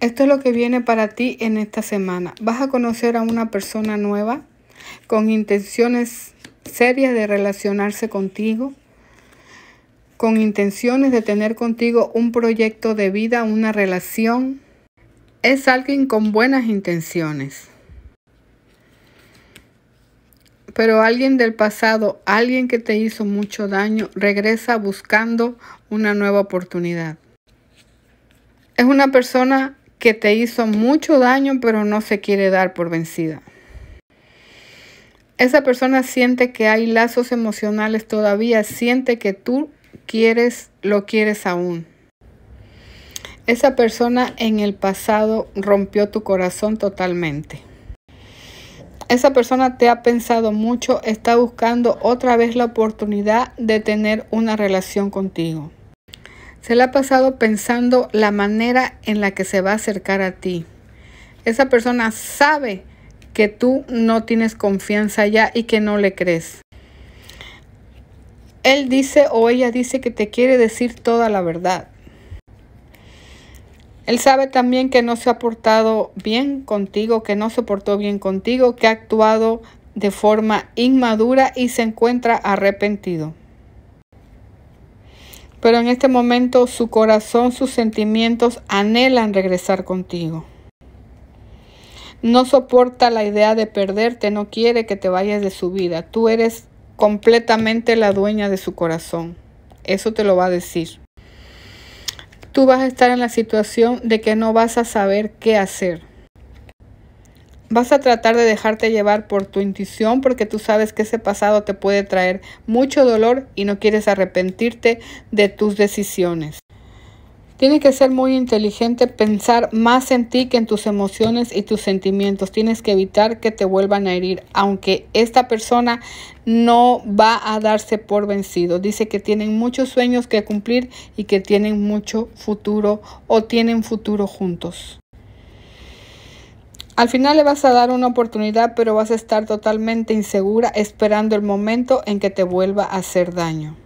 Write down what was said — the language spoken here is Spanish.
Esto es lo que viene para ti en esta semana. Vas a conocer a una persona nueva con intenciones serias de relacionarse contigo, con intenciones de tener contigo un proyecto de vida, una relación. Es alguien con buenas intenciones. Pero alguien del pasado, alguien que te hizo mucho daño, regresa buscando una nueva oportunidad. Es una persona que te hizo mucho daño pero no se quiere dar por vencida. Esa persona siente que hay lazos emocionales todavía, siente que tú quieres, lo quieres aún. Esa persona en el pasado rompió tu corazón totalmente. Esa persona te ha pensado mucho, está buscando otra vez la oportunidad de tener una relación contigo. Se le ha pasado pensando la manera en la que se va a acercar a ti. Esa persona sabe que tú no tienes confianza ya y que no le crees. Él dice o ella dice que te quiere decir toda la verdad. Él sabe también que no se ha portado bien contigo, que no se portó bien contigo, que ha actuado de forma inmadura y se encuentra arrepentido pero en este momento su corazón, sus sentimientos anhelan regresar contigo. No soporta la idea de perderte, no quiere que te vayas de su vida. Tú eres completamente la dueña de su corazón. Eso te lo va a decir. Tú vas a estar en la situación de que no vas a saber qué hacer. Vas a tratar de dejarte llevar por tu intuición porque tú sabes que ese pasado te puede traer mucho dolor y no quieres arrepentirte de tus decisiones. Tienes que ser muy inteligente, pensar más en ti que en tus emociones y tus sentimientos. Tienes que evitar que te vuelvan a herir, aunque esta persona no va a darse por vencido. Dice que tienen muchos sueños que cumplir y que tienen mucho futuro o tienen futuro juntos. Al final le vas a dar una oportunidad, pero vas a estar totalmente insegura esperando el momento en que te vuelva a hacer daño.